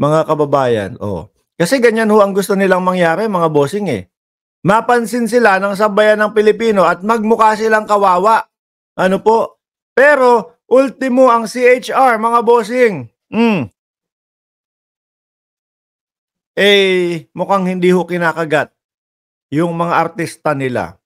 mga kababayan. Oh. Kasi ganyan ho ang gusto nilang mangyari, mga bossing eh. Mapansin sila ng sabayan ng Pilipino at magmukha silang kawawa. Ano po? Pero, ultimo ang CHR, mga bossing. Mm. Eh, mukhang hindi ho kinakagat yung mga artista nila.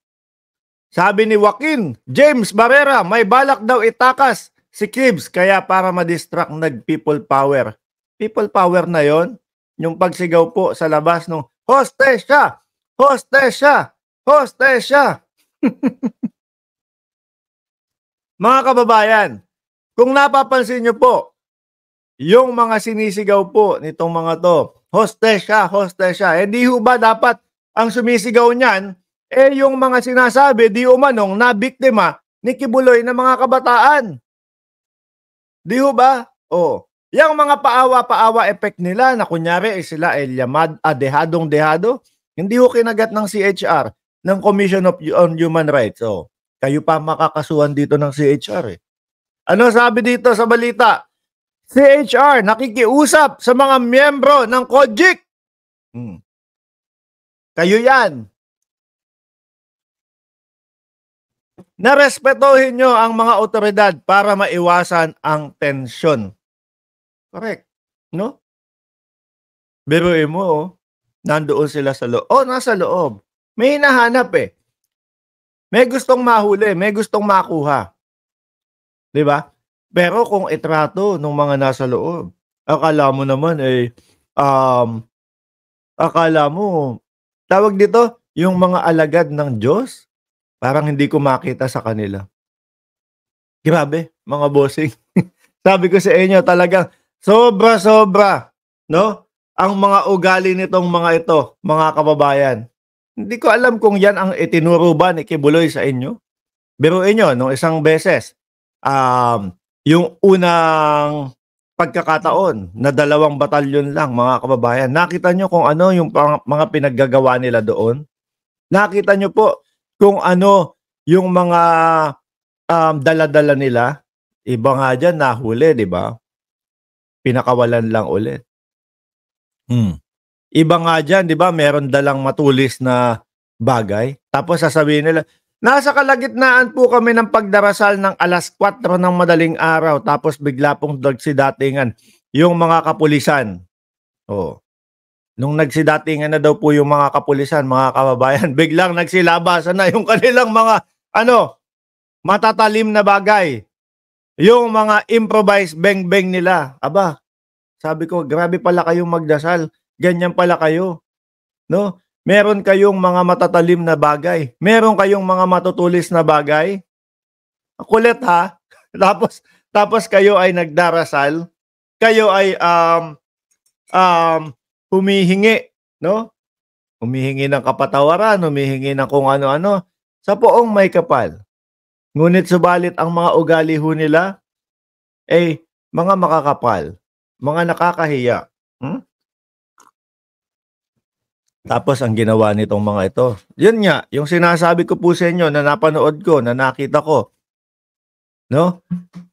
Sabi ni Joaquin, James Barrera, may balak daw itakas si Kibs kaya para madistract nag people power people power na yon yung pagsigaw po sa labas nung hostesya, hostesya, hostesya. mga kababayan, kung napapansin niyo po, yung mga sinisigaw po nitong mga to, hostesya, hostesya, eh di ho ba dapat ang sumisigaw niyan, eh yung mga sinasabi di umanong na biktima ni Kibuloy ng mga kabataan. Di ho ba? Oh, yung mga paawa-paawa effect nila na kunyari ay eh, sila ay eh, lamad, ah, dehadong-dehado, hindi ho kinagat ng CHR, ng Commission of, on Human Rights. So, oh, kayo pa makakasuhan dito ng CHR eh. Ano sabi dito sa balita? CHR nakikiusap sa mga miyembro ng COGIC. Hmm. Kayo yan. Narespetohin nyo ang mga otoridad para maiwasan ang tensyon Correct. No? Biruin mo, oh. nandoon sila sa loob. Oh, nasa loob. May hinahanap eh. May gustong mahuli, may gustong makuha. 'Di ba? Pero kung itrato ng mga nasa loob, akala mo naman eh um akala mo tawag dito yung mga alagad ng Diyos parang hindi ko makita sa kanila. Grabe, mga bossing. Sabi ko sa inyo talagang Sobra-sobra, no? Ang mga ugali nitong mga ito, mga kababayan. Hindi ko alam kung yan ang itinuro ba ni Kibuloy sa inyo. Pero inyo, nung isang beses, um, yung unang pagkakataon na dalawang batalyon lang, mga kababayan, nakita nyo kung ano yung mga pinaggagawa nila doon? Nakita nyo po kung ano yung mga um, daladala nila? Iba nga dyan, nahuli, di ba? pinakawalan lang ulit. Hmm. Iba nga dyan, di ba, meron dalang matulis na bagay. Tapos sasabihin nila, nasa kalagitnaan po kami ng pagdarasal ng alas 4 ng madaling araw. Tapos bigla pong nagsidatingan yung mga kapulisan. Oh. Nung nagsidatingan na daw po yung mga kapulisan, mga kababayan, biglang nagsilabasan na yung kanilang mga ano, matatalim na bagay. Yung mga improvised beng-beng nila, aba, sabi ko, grabe pala kayong magdasal. Ganyan pala kayo. No? Meron kayong mga matatalim na bagay. Meron kayong mga matutulis na bagay. Kulit ha. tapos tapos kayo ay nagdarasal. Kayo ay um um humihingi, no? Humihingi ng kapatawaran, humihingi ng kung ano-ano sa poong may kapal. Ngunit subalit ang mga ugali ho nila ay eh, mga makakapal, mga nakakahiya. Hmm? Tapos ang ginawa nitong mga ito, yun nga, yung sinasabi ko po sa inyo na napanood ko, na nakita ko, no?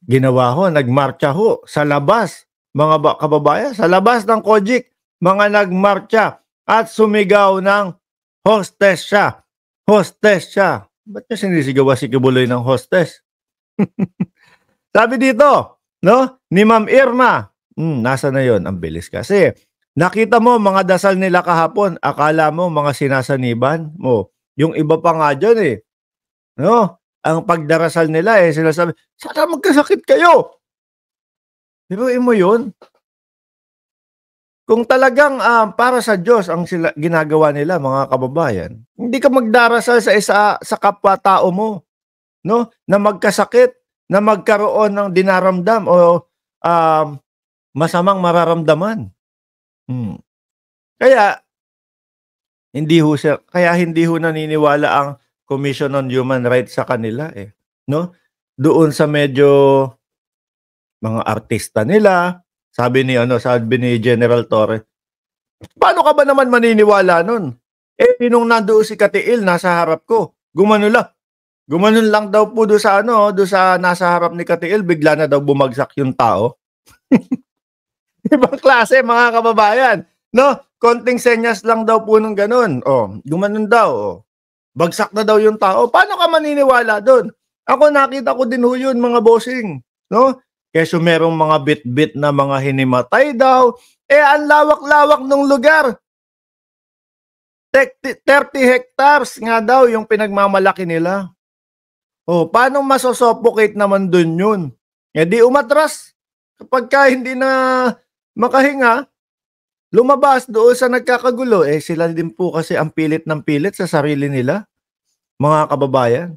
Ginawa ho, nagmarcha ho sa labas, mga kababayan, sa labas ng Kojik, mga nagmarcha at sumigaw ng hostess siya, hostess siya, ba't niya sinisigawa si Kibuloy ng hostess? Sabi dito, no? Ni Ma'am Irma. Hmm, nasa na yon Ang bilis kasi. Nakita mo mga dasal nila kahapon, akala mo mga sinasaniban mo. Yung iba pa nga dyan eh. No? Ang pagdarasal nila eh, sinasabi, sana magkasakit kayo. Biruin mo yun. Kung talagang uh, para sa Diyos ang sila ginagawa nila mga kababayan, hindi ka magdarasal sa isa sa kapwa tao mo, no? Na magkasakit, na magkaroon ng dinaramdam o um, masamang mararamdaman. Hmm. Kaya hindi ho siya, kaya hindi ho naniniwala ang Commission on Human Rights sa kanila eh, no? Doon sa medyo mga artista nila, sabi ni ano, sabi ni General Torre. Paano ka ba naman maniniwala nun? Eh, nung nandoon si Katiil, nasa harap ko. Gumano lang. Gumanon lang daw po do sa ano, do sa nasa harap ni Katiil, bigla na daw bumagsak yung tao. Ibang klase, mga kababayan. No? Konting senyas lang daw po nung ganun. Oh, gumanon daw. Oh. Bagsak na daw yung tao. Paano ka maniniwala doon? Ako nakita ko din ho yun, mga bossing. No? Keso merong mga bit-bit na mga hinimatay daw. Eh, ang lawak-lawak ng lugar. 30 hectares nga daw yung pinagmamalaki nila. oh, paano masosuffocate naman dun yun? Eh di umatras. Kapag ka hindi na makahinga, lumabas doon sa nagkakagulo. Eh sila din po kasi ang pilit ng pilit sa sarili nila, mga kababayan.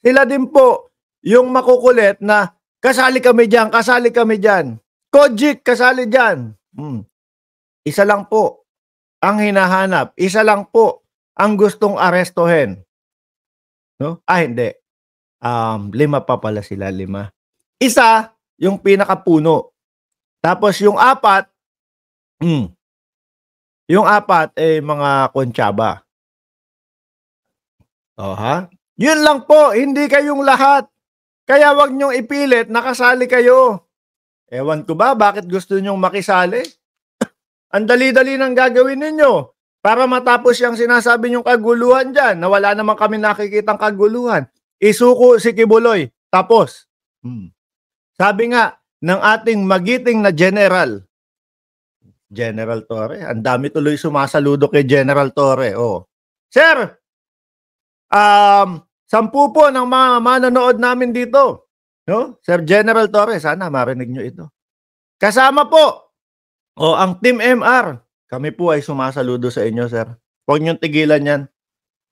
Sila din po yung makukulit na Kasali kami diyan, kasali kami diyan. Kojik, kasali diyan. Hmm. Isa lang po ang hinahanap. Isa lang po ang gustong arestohin. No? Ah, hindi. Um, lima pa pala sila, lima. Isa, yung pinakapuno. Tapos yung apat, hmm, yung apat ay eh, mga kontsaba. Oh, ha? Yun lang po, hindi kayong lahat. Kaya wag niyong ipilit nakasali kayo. Ewan ko ba bakit gusto niyong makisali? Ang dali-dali nang gagawin ninyo para matapos yung sinasabi niyong kaguluhan dyan na wala naman kami nakikitang kaguluhan. Isuko si Kibuloy. Tapos. Hmm. Sabi nga ng ating magiting na general, General Torre. Ang dami tuloy sumasaludo kay General Torre. Oh. Sir, um, Sampu po ng mga manonood namin dito. No? Sir General Torres, sana marinig nyo ito. Kasama po, o oh, ang Team MR, kami po ay sumasaludo sa inyo, sir. Huwag niyong tigilan yan.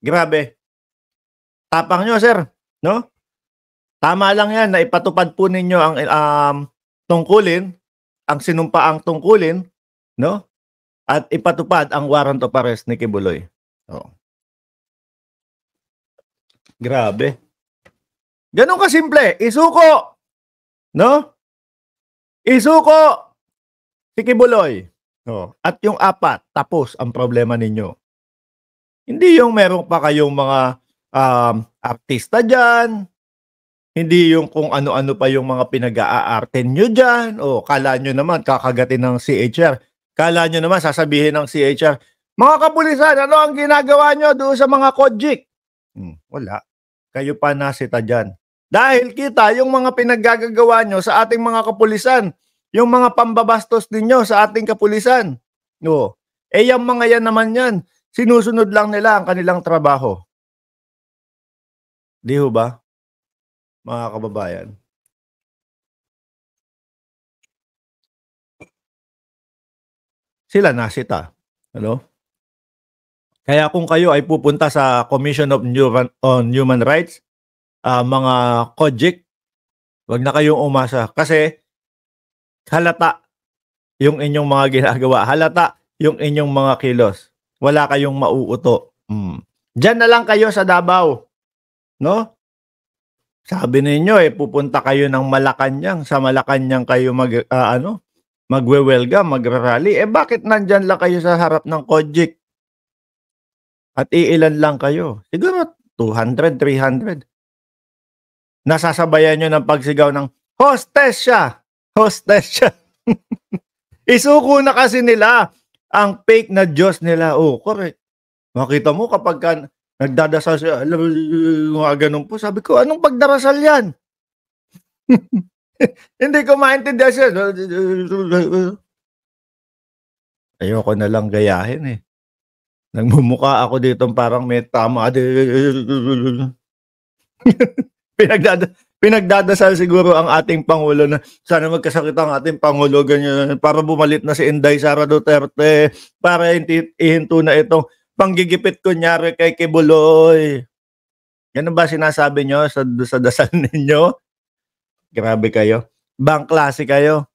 Grabe. Tapang nyo, sir. No? Tama lang yan na ipatupad po ninyo ang um, tungkulin, ang sinumpaang tungkulin, no? At ipatupad ang warrant of arrest ni Kibuloy. Oh. Grabe. Ganun simple, Isuko. No? Isuko. Sikibuloy. No. At yung apat, tapos ang problema ninyo. Hindi yung meron pa kayong mga um, artista dyan. Hindi yung kung ano-ano pa yung mga pinag-aarten nyo dyan. O kala nyo naman kakagatin ng CHR. Kala nyo naman sasabihin ng CHR, mga kapulisan, ano ang ginagawa nyo doon sa mga kojik? Hmm, wala kayo pa nasita dyan. Dahil kita yung mga pinaggagawa nyo sa ating mga kapulisan, yung mga pambabastos ninyo sa ating kapulisan. No. Eh yung mga yan naman yan, sinusunod lang nila ang kanilang trabaho. Di ho ba? Mga kababayan. Sila nasita. Ano? Kaya kung kayo ay pupunta sa Commission of Human, on Human Rights, uh, mga COGIC, wag na kayong umasa kasi halata yung inyong mga ginagawa, halata yung inyong mga kilos. Wala kayong mauuto. Mm. Diyan na lang kayo sa Davao. No? Sabi ninyo eh pupunta kayo ng Malacañang, sa Malacañang kayo mag uh, ano, magra-rally. Eh bakit nandiyan lang kayo sa harap ng COGIC? At iilan lang kayo. Siguro 200, 300. Nasasabayan nyo ng pagsigaw ng, Hostess siya! Hostess siya! Isuko na kasi nila ang fake na Diyos nila. Oh, correct. Makita mo kapag ka nagdadasal siya, mga ganun po. Sabi ko, anong pagdarasal yan? Hindi ko maintindihan siya. Ayoko na lang gayahin eh. Nagmumukha ako dito parang may tama. Pinagdada pinagdadasal siguro ang ating Pangulo na sana magkasakit ang ating Pangulo ganyan, para bumalit na si Inday Sara Duterte para ihinto na itong panggigipit kunyari kay Kibuloy. Yan ba sinasabi nyo sa, sa dasal ninyo? Grabe kayo. Bang klase kayo.